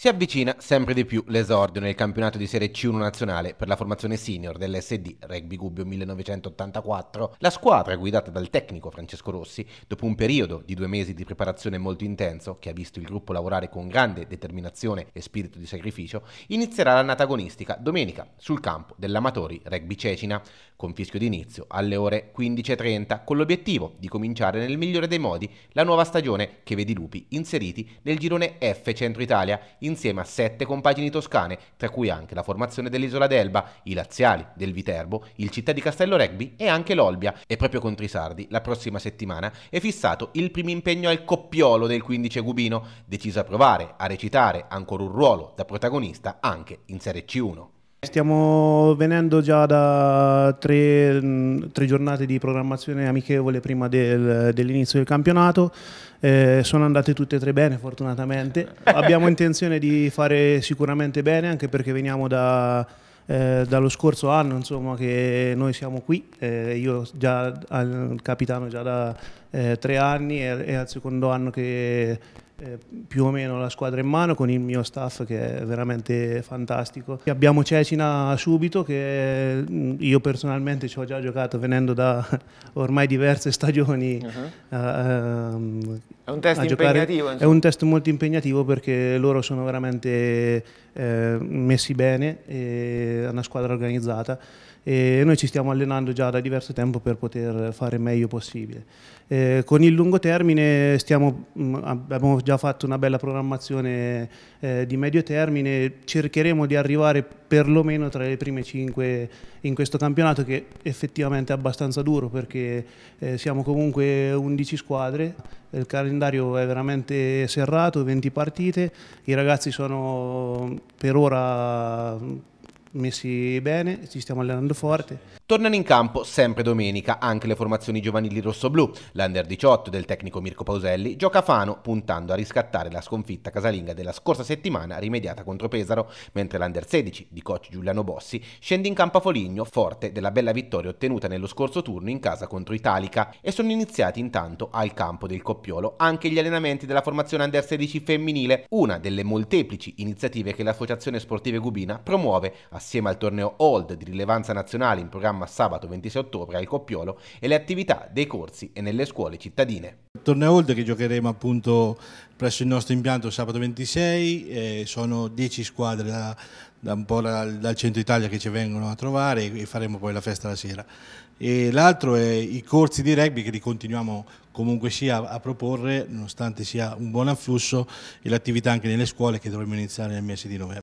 Si avvicina sempre di più l'esordio nel campionato di Serie C1 nazionale per la formazione senior dell'SD Rugby Gubbio 1984. La squadra guidata dal tecnico Francesco Rossi, dopo un periodo di due mesi di preparazione molto intenso, che ha visto il gruppo lavorare con grande determinazione e spirito di sacrificio, inizierà l'annata agonistica domenica sul campo dell'Amatori Rugby Cecina, con fischio d'inizio alle ore 15.30, con l'obiettivo di cominciare nel migliore dei modi la nuova stagione che vede i lupi inseriti nel girone F Centro Italia in insieme a sette compagini toscane, tra cui anche la formazione dell'Isola d'Elba, i Laziali, del Viterbo, il Città di Castello Rugby e anche l'Olbia. E proprio contro i Sardi, la prossima settimana, è fissato il primo impegno al Coppiolo del 15 Gubino, deciso a provare a recitare ancora un ruolo da protagonista anche in Serie C1. Stiamo venendo già da tre, mm, tre giornate di programmazione amichevole prima del, dell'inizio del campionato, eh, sono andate tutte e tre bene fortunatamente, abbiamo intenzione di fare sicuramente bene anche perché veniamo da, eh, dallo scorso anno insomma, che noi siamo qui, eh, io già al capitano già da eh, tre anni e, e al secondo anno che eh, più o meno la squadra in mano con il mio staff che è veramente fantastico. Abbiamo Cecina subito che mm, io personalmente ci ho già giocato venendo da ormai diverse stagioni. Uh ah, -huh. Ah. Ehm, è un test impegnativo. Insomma. È un test molto impegnativo perché loro sono veramente eh, messi bene, è una squadra organizzata e noi ci stiamo allenando già da diverso tempo per poter fare meglio possibile. Eh, con il lungo termine stiamo, mm, abbiamo già fatto una bella programmazione eh, di medio termine, cercheremo di arrivare perlomeno tra le prime 5 in questo campionato che effettivamente è abbastanza duro perché eh, siamo comunque 11 squadre, il calendario è veramente serrato, 20 partite, i ragazzi sono per ora messi bene, ci stiamo allenando forte. Tornano in campo sempre domenica anche le formazioni giovanili rossoblù. L'Under 18 del tecnico Mirko Pauselli gioca a Fano puntando a riscattare la sconfitta casalinga della scorsa settimana rimediata contro Pesaro, mentre l'Under 16 di coach Giuliano Bossi scende in campo a Foligno forte della bella vittoria ottenuta nello scorso turno in casa contro Italica e sono iniziati intanto al campo del Coppiolo anche gli allenamenti della formazione Under 16 femminile, una delle molteplici iniziative che l'associazione sportive Gubina promuove a assieme al torneo Old di rilevanza nazionale in programma sabato 26 ottobre al Coppiolo e le attività dei corsi e nelle scuole cittadine. Il torneo Old che giocheremo appunto presso il nostro impianto sabato 26, eh, sono 10 squadre da, da un po' dal, dal, centro Italia che ci vengono a trovare e, faremo poi la festa la sera. l'altro è i corsi di rugby che li continuiamo comunque sia a, a proporre nonostante sia un buon afflusso e l'attività anche nelle scuole che dovremmo iniziare nel mese di novembre.